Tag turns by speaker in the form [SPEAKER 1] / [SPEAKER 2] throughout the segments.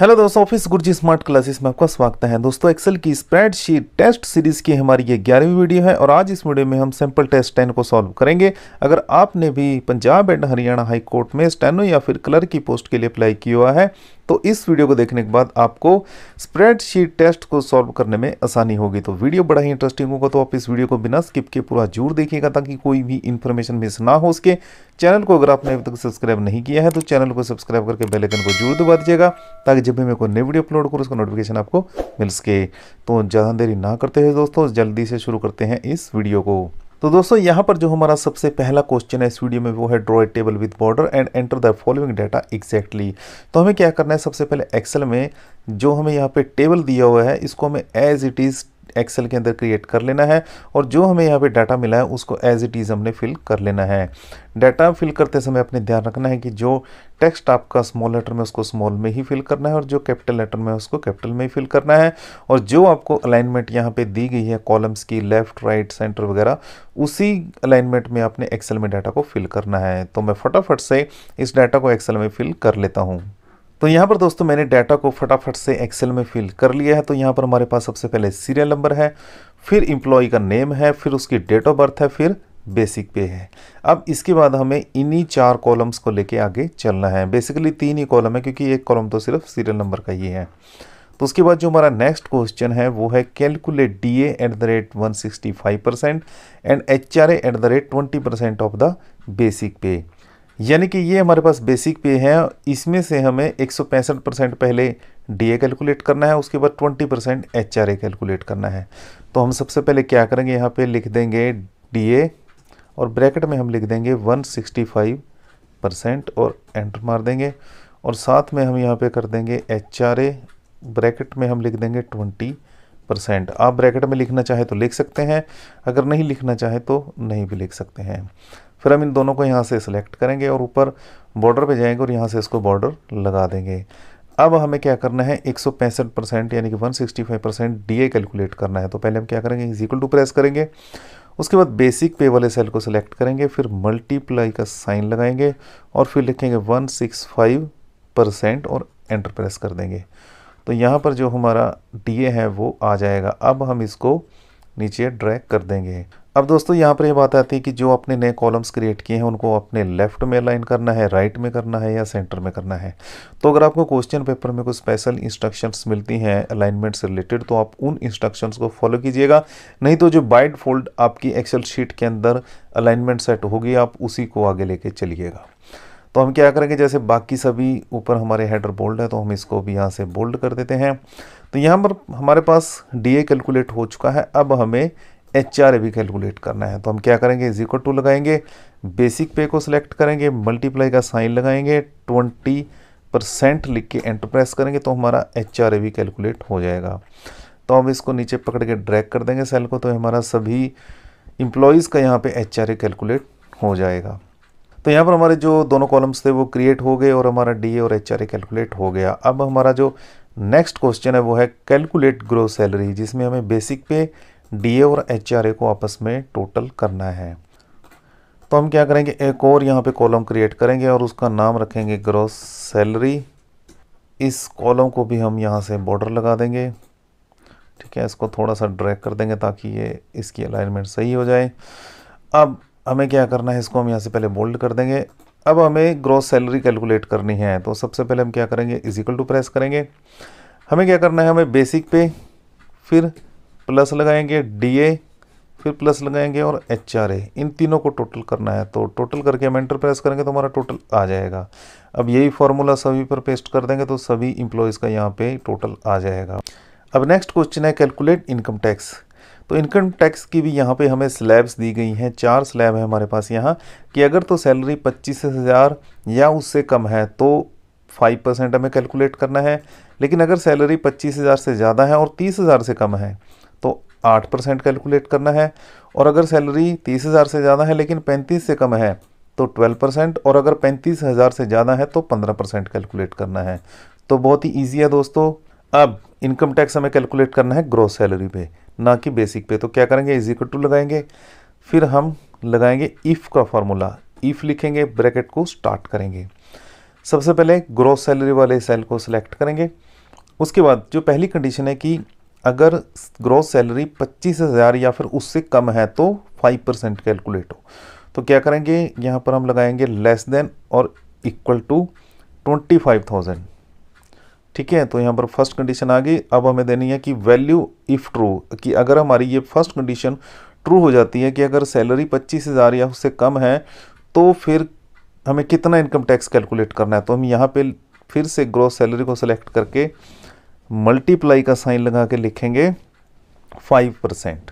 [SPEAKER 1] hello दोस्तों office गुरुजी smart classes में आपका स्वागत है दोस्तों एक्सेल की स्प्रेडशीट टेस्ट सीरीज की हमारी ये ग्यारहवीं वीडियो है और आज इस वीडियो में हम सैंपल टेस्ट टेन को सॉल्व करेंगे अगर आपने भी Punjab and Haryana high court में स्टेनो या फिर क्लर्क की पोस्ट के लिए अप्लाई किया हुआ है तो इस वीडियो को देखने के बाद आपको स्प्रेडशीट टेस्ट को सॉल्व करने में आसानी होगी तो वीडियो बड़ा ही इंटरेस्टिंग होगा तो आप इस वीडियो को बिना स्किप के पूरा जरूर देखिएगा ताकि कोई भी इन्फॉर्मेशन मिस ना हो उसके चैनल को अगर आपने अभी तक सब्सक्राइब नहीं किया है तो चैनल को सब्सक्राइब करके बेलेकन को जरूर दबा दीजिएगा ताकि जब भी मैं कोई नई वीडियो अपलोड करूँ उसका नोटिफिकेशन आपको मिल सके तो ज़्यादा देरी ना करते हुए दोस्तों जल्दी से शुरू करते हैं इस वीडियो को तो दोस्तों यहाँ पर जो हमारा सबसे पहला क्वेश्चन है इस वीडियो में वो है draw a table with border and enter the following data exactly तो हमें क्या करना है सबसे पहले एक्सेल में जो हमें यहाँ पे टेबल दिया हुआ है इसको हमें एज इट इज़ एक्सेल के अंदर क्रिएट कर लेना है और जो हमें यहाँ पे डाटा मिला है उसको एज इट इज़ हमने फिल कर लेना है डाटा फिल करते समय अपने ध्यान रखना है कि जो टेक्स्ट आपका स्मॉल लेटर में उसको स्मॉल में ही फिल करना है और जो कैपिटल लेटर में उसको कैपिटल में ही फिल करना है और जो आपको अलाइनमेंट यहाँ पे दी गई है कॉलम्स की लेफ्ट राइट सेंटर वगैरह उसी अलाइनमेंट में आपने एक्सेल में डाटा को फिल करना है तो मैं फटाफट से इस डाटा को एक्सेल में फिल कर लेता हूँ तो यहाँ पर दोस्तों मैंने डाटा को फटाफट से एक्सेल में फिल कर लिया है तो यहाँ पर हमारे पास सबसे पहले सीरियल नंबर है फिर इम्प्लॉय का नेम है फिर उसकी डेट ऑफ बर्थ है फिर बेसिक पे है अब इसके बाद हमें इन्हीं चार कॉलम्स को लेके आगे चलना है बेसिकली तीन ही कॉलम है क्योंकि एक कॉलम तो सिर्फ सीरियल नंबर का ही है तो उसके बाद जो हमारा नेक्स्ट क्वेश्चन है वो है calculate D at the rate one sixty five percent and H R at the rate twenty percent of the basic pay यानी कि ये हमारे पास बेसिक पे है इसमें से हमें एक परसेंट पहले डी कैलकुलेट करना है उसके बाद ट्वेंटी परसेंट एच कैलकुलेट करना है तो हम सबसे पहले क्या करेंगे यहाँ पे लिख देंगे डी और ब्रैकेट में हम लिख देंगे 165 परसेंट और एंटर मार देंगे और साथ में हम यहाँ पे कर देंगे एच ब्रैकेट में हम लिख देंगे ट्वेंटी परसेंट आप ब्रैकेट में लिखना चाहे तो लिख सकते हैं अगर नहीं लिखना चाहे तो नहीं भी लिख सकते हैं फिर हम इन दोनों को यहाँ से सिलेक्ट करेंगे और ऊपर बॉर्डर पे जाएंगे और यहाँ से इसको बॉर्डर लगा देंगे अब हमें क्या करना है एक परसेंट यानी कि 165 परसेंट डी कैलकुलेट करना है तो पहले हम क्या करेंगे इजिकल टू प्रेस करेंगे उसके बाद बेसिक पे वाले सेल को सिलेक्ट करेंगे फिर मल्टीप्लाई का साइन लगाएंगे और फिर लिखेंगे वन परसेंट और एंटर प्रेस कर देंगे तो यहाँ पर जो हमारा डी ए है वो आ जाएगा अब हम इसको नीचे ड्रैग कर देंगे अब दोस्तों यहाँ पर ये यह बात आती है कि जो अपने नए कॉलम्स क्रिएट किए हैं उनको अपने लेफ्ट में अलाइन करना है राइट में करना है या सेंटर में करना है तो अगर आपको क्वेश्चन पेपर में कुछ स्पेशल इंस्ट्रक्शंस मिलती हैं अलाइनमेंट से रिलेटेड तो आप उन इंस्ट्रक्शंस को फॉलो कीजिएगा नहीं तो जो बाइट फोल्ड आपकी एक्सेल शीट के अंदर अलाइनमेंट सेट होगी आप उसी को आगे लेके चलिएगा तो हम क्या करेंगे जैसे बाकी सभी ऊपर हमारे हेडर बोल्ड है तो हम इसको भी यहाँ से बोल्ड कर देते हैं तो यहाँ पर हमारे पास डी कैलकुलेट हो चुका है अब हमें एच आर भी कैलकुलेट करना है तो हम क्या करेंगे इज इक्वल टू लगाएंगे बेसिक पे को सिलेक्ट करेंगे मल्टीप्लाई का साइन लगाएंगे ट्वेंटी परसेंट लिख के एंटर प्रेस करेंगे तो हमारा एच आर भी कैलकुलेट हो जाएगा तो हम इसको नीचे पकड़ के ड्रैग कर देंगे सेल को तो हमारा सभी इम्प्लॉयज़ का यहाँ पर एच आर कैलकुलेट हो जाएगा तो यहाँ पर हमारे जो दोनों कॉलम्स थे वो क्रिएट हो गए और हमारा डी और एच कैलकुलेट हो गया अब हमारा जो नेक्स्ट क्वेश्चन है वो है कैलकुलेट ग्रो सैलरी जिसमें हमें बेसिक पे डी और एच को आपस में टोटल करना है तो हम क्या करेंगे एक और यहाँ पे कॉलम क्रिएट करेंगे और उसका नाम रखेंगे ग्रो सैलरी इस कॉलम को भी हम यहाँ से बॉर्डर लगा देंगे ठीक है इसको थोड़ा सा ड्रैग कर देंगे ताकि ये इसकी अलाइनमेंट सही हो जाए अब हमें क्या करना है इसको हम यहाँ से पहले बोल्ड कर देंगे अब हमें ग्रॉस सैलरी कैलकुलेट करनी है तो सबसे पहले हम क्या करेंगे इज इक्वल टू प्रेस करेंगे हमें क्या करना है हमें बेसिक पे फिर प्लस लगाएंगे डीए फिर प्लस लगाएंगे और एच आर ए इन तीनों को टोटल करना है तो टोटल करके हम एंटर प्रेस करेंगे तो हमारा टोटल आ जाएगा अब यही फार्मूला सभी पर पेस्ट कर देंगे तो सभी इम्प्लॉयज़ का यहाँ पर टोटल आ जाएगा अब नेक्स्ट क्वेश्चन है कैलकुलेट इनकम टैक्स तो इनकम टैक्स की भी यहाँ पे हमें स्लैब्स दी गई हैं चार स्लैब है हमारे पास यहाँ कि अगर तो सैलरी पच्चीस हज़ार या उससे कम है तो फाइव परसेंट हमें कैलकुलेट करना है लेकिन अगर सैलरी पच्चीस हज़ार से ज़्यादा है और तीस हज़ार से कम है तो आठ परसेंट कैलकुलेट करना है और अगर सैलरी तीस हज़ार से ज़्यादा है लेकिन पैंतीस से कम है तो ट्वेल्व परसेंट और अगर पैंतीस हज़ार से ज़्यादा है तो पंद्रह परसेंट कैलकुलेट करना है तो बहुत ही ईजी है दोस्तों अब इनकम टैक्स हमें कैलकुलेट करना है ग्रोथ सैलरी पे ना कि बेसिक पे तो क्या करेंगे इज इक्वल टू लगाएंगे फिर हम लगाएंगे इफ़ का फॉर्मूला इफ़ लिखेंगे ब्रैकेट को स्टार्ट करेंगे सबसे पहले ग्रॉस सैलरी वाले सेल को सिलेक्ट करेंगे उसके बाद जो पहली कंडीशन है कि अगर ग्रॉस सैलरी पच्चीस हज़ार या फिर उससे कम है तो फाइव परसेंट कैलकुलेट हो तो क्या करेंगे यहाँ पर हम लगाएंगे लेस देन और equal to twenty five thousand ठीक है तो यहाँ पर फर्स्ट कंडीशन आ गई अब हमें देनी है कि वैल्यू इफ़ ट्रू कि अगर हमारी ये फर्स्ट कंडीशन ट्रू हो जाती है कि अगर सैलरी पच्चीस हज़ार या उससे कम है तो फिर हमें कितना इनकम टैक्स कैलकुलेट करना है तो हम यहाँ पे फिर से ग्रोथ सैलरी को सिलेक्ट करके मल्टीप्लाई का साइन लगा के लिखेंगे फाइव परसेंट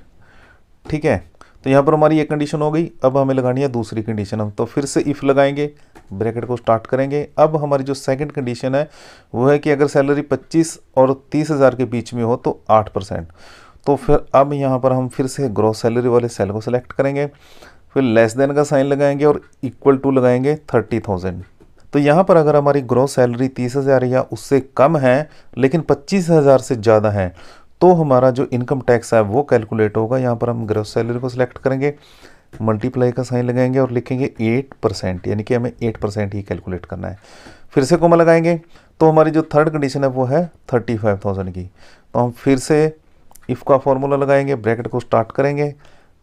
[SPEAKER 1] ठीक है तो यहाँ पर हमारी ये कंडीशन हो गई अब हमें लगानी है दूसरी कंडीशन हम तो फिर से इफ़ लगाएंगे ब्रैकेट को स्टार्ट करेंगे अब हमारी जो सेकंड कंडीशन है वो है कि अगर सैलरी 25 और तीस हज़ार के बीच में हो तो 8 परसेंट तो फिर अब यहाँ पर हम फिर से ग्रोथ सैलरी वाले सेल को सिलेक्ट करेंगे फिर लेस देन का साइन लगाएंगे और इक्वल टू लगाएंगे थर्टी थाउजेंड तो यहाँ पर अगर हमारी ग्रोथ सैलरी तीस हज़ार या उससे कम है लेकिन पच्चीस हज़ार से ज़्यादा है तो हमारा जो इनकम टैक्स है वो कैलकुलेट होगा यहाँ पर हम ग्रोथ सैलरी को सिलेक्ट करेंगे मल्टीप्लाई का साइन लगाएंगे और लिखेंगे एट परसेंट यानी कि हमें एट परसेंट ही कैलकुलेट करना है फिर से कोमा लगाएंगे तो हमारी जो थर्ड कंडीशन है वो है थर्टी फाइव थाउजेंड की तो हम फिर से इफ़ का फॉर्मूला लगाएंगे ब्रैकेट को स्टार्ट करेंगे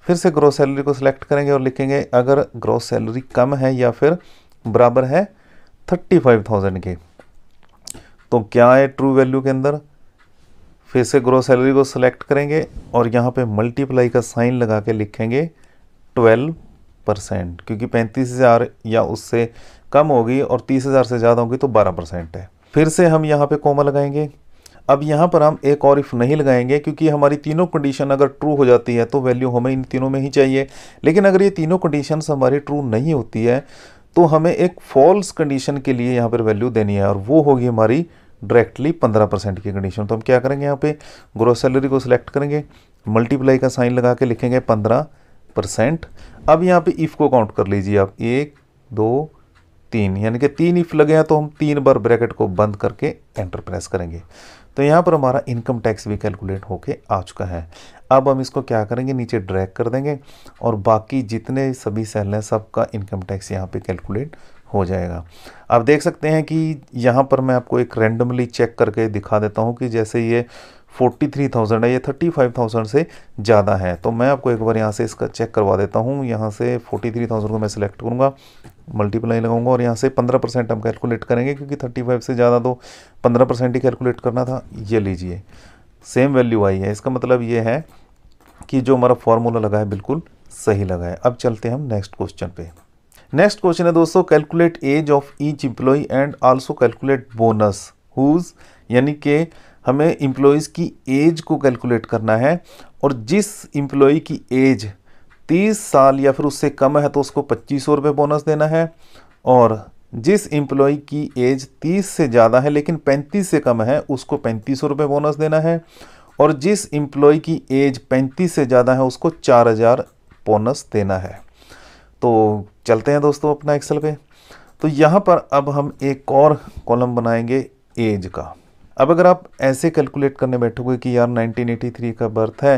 [SPEAKER 1] फिर से ग्रोथ सैलरी को सिलेक्ट करेंगे और लिखेंगे अगर ग्रोथ सैलरी कम है या फिर बराबर है थर्टी फाइव थाउजेंड के तो क्या है ट्रू वैल्यू के अंदर फिर से ग्रोथ सैलरी को सिलेक्ट करेंगे और यहाँ पे मल्टीप्लाई का साइन लगा के लिखेंगे ट्वेल्व परसेंट क्योंकि पैंतीस हज़ार या उससे कम होगी और तीस हज़ार से ज़्यादा होगी तो बारह परसेंट है फिर से हम यहाँ पे कोमा लगाएंगे अब यहाँ पर हम एक और इफ़ नहीं लगाएंगे क्योंकि हमारी तीनों कंडीशन अगर ट्रू हो जाती है तो वैल्यू हमें इन तीनों में ही चाहिए लेकिन अगर ये तीनों कंडीशन हमारी ट्रू नहीं होती है तो हमें एक फॉल्स कंडीशन के लिए यहाँ पर वैल्यू देनी है और वो होगी हमारी डायरेक्टली पंद्रह परसेंट की कंडीशन तो हम क्या करेंगे यहाँ पे ग्रोस सैलरी को सिलेक्ट करेंगे मल्टीप्लाई का साइन लगा के लिखेंगे पंद्रह परसेंट अब यहाँ पे इफ़ को काउंट कर लीजिए आप एक दो तीन यानी कि तीन इफ़ लगे हैं तो हम तीन बार ब्रैकेट को बंद करके एंटर प्रेस करेंगे तो यहाँ पर हमारा इनकम टैक्स भी कैलकुलेट होके आ चुका है अब हम इसको क्या करेंगे नीचे ड्रैग कर देंगे और बाकी जितने सभी सेल हैं सबका इनकम टैक्स यहाँ पर कैलकुलेट हो जाएगा आप देख सकते हैं कि यहाँ पर मैं आपको एक रैंडमली चेक करके दिखा देता हूँ कि जैसे ये फोर्टी थ्री थाउजेंड है ये थर्टी फाइव थाउजेंड से ज़्यादा है तो मैं आपको एक बार यहाँ से इसका चेक करवा देता हूँ यहाँ से फोर्टी थ्री थाउजेंड को मैं सिलेक्ट करूँगा मल्टीप्लाई लगाऊंगा और यहाँ से पंद्रह परसेंट हम कैलकुलेट करेंगे क्योंकि थर्टी फाइव से ज़्यादा तो पंद्रह परसेंट ही कैलकुलेट करना था ये लीजिए सेम वैल्यू आई है इसका मतलब ये है कि जो हमारा फॉर्मूला लगा है बिल्कुल सही लगा है अब चलते हैं हम नेक्स्ट क्वेश्चन पर नेक्स्ट क्वेश्चन है दोस्तों calculate age of each employee and also calculate bonus whose यानी कि हमें इम्प्लॉयज़ की एज को कैलकुलेट करना है और जिस इम्प्लॉय की एज तीस साल या फिर उससे कम है तो उसको पच्चीस सौ रुपये बोनस देना है और जिस इम्प्लॉय की एज तीस से ज़्यादा है लेकिन पैंतीस से कम है उसको पैंतीस सौ रुपये बोनस देना है और जिस इम्प्लॉय की एज पैंतीस से ज़्यादा है उसको चार हज़ार बोनस देना है तो चलते हैं दोस्तों अपना एक्सल पे तो यहाँ पर अब हम एक और कॉलम बनाएंगे एज का अब अगर आप ऐसे कैलकुलेट करने बैठोगे कि यार 1983 का बर्थ है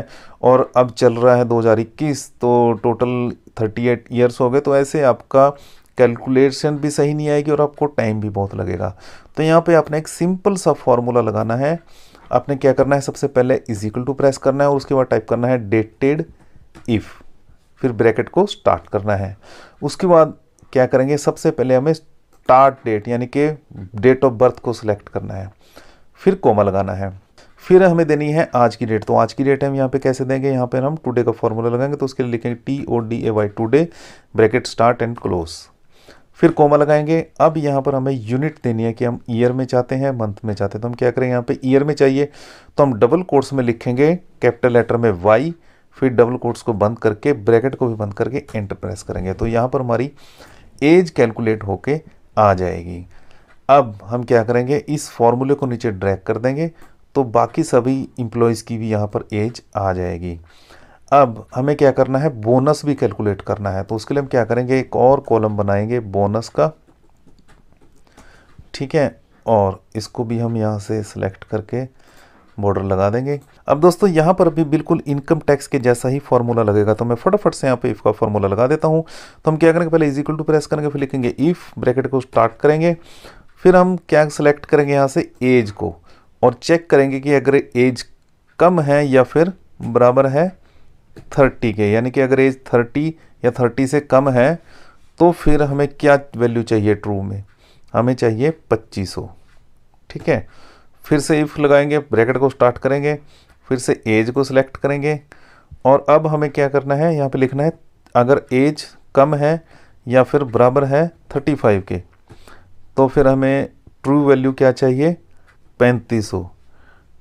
[SPEAKER 1] और अब चल रहा है 2021 तो टोटल 38 इयर्स हो गए तो ऐसे आपका कैलकुलेशन भी सही नहीं आएगी और आपको टाइम भी बहुत लगेगा तो यहाँ पे आपने एक सिंपल सा फॉर्मूला लगाना है आपने क्या करना है सबसे पहले इज इक्वल टू प्रेस करना है और उसके बाद टाइप करना है डेटेड इफ़ फिर ब्रैकेट को स्टार्ट करना है उसके बाद क्या करेंगे सबसे पहले हमें स्टार्ट डेट यानी कि डेट ऑफ बर्थ को सिलेक्ट करना है फिर कोमा लगाना है फिर हमें देनी है आज की डेट तो आज की डेट हम यहाँ पे कैसे देंगे यहाँ पे हम टुडे का फॉर्मूला लगाएंगे तो उसके लिए लिखेंगे T O D A Y today bracket start and close फिर कोमा लगाएंगे अब यहाँ पर हमें यूनिट देनी है कि हम ईयर में चाहते हैं मंथ में चाहते हैं तो हम क्या करें यहाँ पे ईयर में चाहिए तो हम डबल कोर्स में लिखेंगे कैपिटल लेटर में वाई फिर डबल कोर्ट्स को बंद करके ब्रैकेट को भी बंद करके एंटर प्रेस करेंगे तो यहाँ पर हमारी एज कैलकुलेट होके आ जाएगी अब हम क्या करेंगे इस फॉर्मूले को नीचे ड्रैग कर देंगे तो बाकी सभी इम्प्लॉयज़ की भी यहाँ पर एज आ जाएगी अब हमें क्या करना है बोनस भी कैलकुलेट करना है तो उसके लिए हम क्या करेंगे एक और कॉलम बनाएंगे बोनस का ठीक है और इसको भी हम यहाँ से सिलेक्ट करके बॉर्डर लगा देंगे अब दोस्तों यहाँ पर भी बिल्कुल इनकम टैक्स के जैसा ही फॉर्मूला लगेगा तो मैं फटाफट से यहाँ पे का फॉर्मूला लगा देता हूँ तो हम क्या करेंगे पहले इजिकल टू प्रेस करेंगे फिर लिखेंगे इफ़ ब्रैकेट को स्टार्ट करेंगे फिर हम क्या सिलेक्ट करेंगे यहाँ से एज को और चेक करेंगे कि अगर एज कम है या फिर बराबर है थर्टी के यानी कि अगर एज थर्टी या थर्टी से कम है तो फिर हमें क्या वैल्यू चाहिए ट्रू में हमें चाहिए पच्चीस ठीक है फिर से इफ़ लगाएंगे ब्रैकेट को स्टार्ट करेंगे फिर से एज को सिलेक्ट करेंगे और अब हमें क्या करना है यहाँ पे लिखना है अगर एज कम है या फिर बराबर है थर्टी फाइव के तो फिर हमें ट्रू वैल्यू क्या चाहिए पैंतीस हो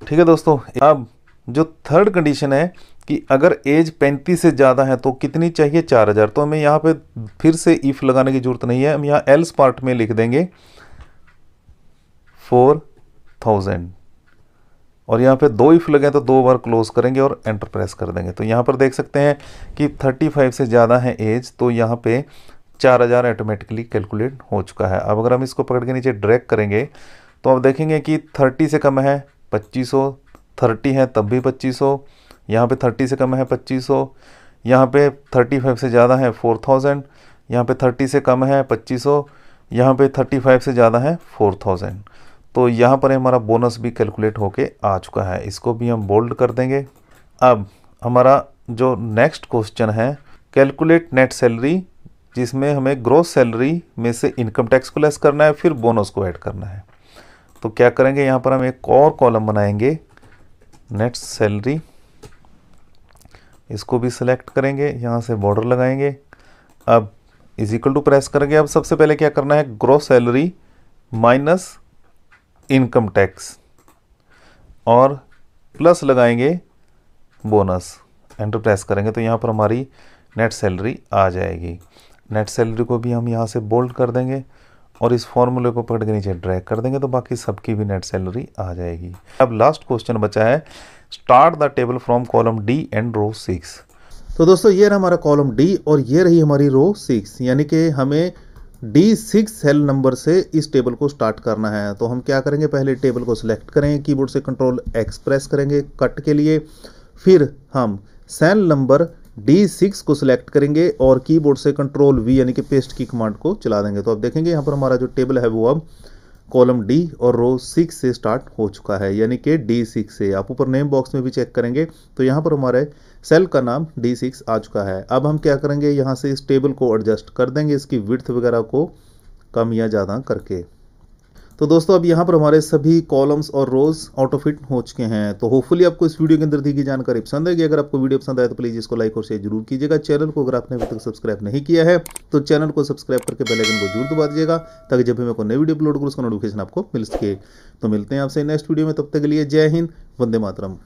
[SPEAKER 1] ठीक है दोस्तों अब जो थर्ड कंडीशन है कि अगर एज पैंतीस से ज़्यादा है तो कितनी चाहिए चार हज़ार तो हमें यहाँ पे फिर से इफ़ लगाने की ज़रूरत नहीं है हम यहाँ एल्स पार्ट में लिख देंगे फोर थाउजेंड और यहाँ पे दो इफ लगे तो दो बार क्लोज करेंगे और एंटर प्रेस कर देंगे तो यहाँ पर देख सकते हैं कि 35 से ज़्यादा है एज तो यहाँ पे चार हज़ार ऑटोमेटिकली कैलकुलेट हो चुका है अब अगर हम इसको पकड़ के नीचे ड्रैग करेंगे तो आप देखेंगे कि थर्टी से कम है पच्चीस सौ थर्टी है तब भी पच्चीस सौ यहाँ पर थर्टी से कम है पच्चीस सौ यहाँ पर थर्टी फाइव से ज़्यादा है फोर थाउजेंड यहाँ पर थर्टी से कम है पच्चीस सौ यहाँ पर थर्टी फाइव से ज़्यादा है फोर थाउजेंड तो यहाँ पर हमारा बोनस भी कैलकुलेट होके आ चुका है इसको भी हम बोल्ड कर देंगे अब हमारा जो नेक्स्ट क्वेश्चन है कैलकुलेट नेट सैलरी जिसमें हमें ग्रोथ सैलरी में से इनकम टैक्स को लेस करना है फिर बोनस को ऐड करना है तो क्या करेंगे यहाँ पर हम एक और कॉलम बनाएंगे नेट सैलरी इसको भी सिलेक्ट करेंगे यहाँ से बॉर्डर लगाएंगे अब इज इक्वल टू प्रेस करेंगे अब सबसे पहले क्या करना है gross salary minus income tax और प्लस लगाएंगे बोनस एंटर प्रेस करेंगे तो यहाँ पर हमारी नेट सैलरी आ जाएगी नेट सैलरी को भी हम यहाँ से बोल्ड कर देंगे और इस फॉर्मूले को पकड़ के नीचे ड्रैग कर देंगे तो बाकी सबकी भी नेट सैलरी आ जाएगी अब लास्ट क्वेश्चन बचा है start the table from column D and row six तो दोस्तों ये रहा हमारा कॉलम डी और ये रही हमारी रो सिक्स यानी कि हमें डी सिक्स सेल नंबर से इस टेबल को स्टार्ट करना है तो हम क्या करेंगे पहले टेबल को सिलेक्ट करेंगे कीबोर्ड से कंट्रोल एक्सप्रेस करेंगे कट के लिए फिर हम सेल नंबर डी सिक्स को सिलेक्ट करेंगे और कीबोर्ड से कंट्रोल वी यानी कि पेस्ट की कमांड को चला देंगे तो आप देखेंगे यहाँ पर हमारा जो टेबल है वो अब कॉलम डी और रो सिक्स से स्टार्ट हो चुका है यानी कि डी सिक्स से आप ऊपर नेम बॉक्स में भी चेक करेंगे तो यहाँ पर हमारे सेल का नाम डी सिक्स आ चुका है अब हम क्या करेंगे यहाँ से इस टेबल को एडजस्ट कर देंगे इसकी विर्थ वगैरह को कम या ज़्यादा करके तो दोस्तों अब यहाँ पर हमारे सभी कॉलम्स और रोज फिट हो चुके हैं तो होपफुली आपको इस वीडियो के अंदर दी गई जानकारी पसंद आएगी अगर आपको वीडियो पसंद आए तो प्लीज़ इसको लाइक और शेयर जरूर कीजिएगा चैनल को अगर आपने अभी तक सब्सक्राइब नहीं किया है तो चैनल को सब्सक्राइब करके बेलाइकन को जरूर दबा दीजिएगा ताकि जब भी मैं कोई नई वीडियो अपलोड करूँ उसका नोटिफिकेशन आपको मिल सके तो मिलते हैं आपसे नेक्स्ट वीडियो में तब तक के लिए जय हिंद वंदे मातरम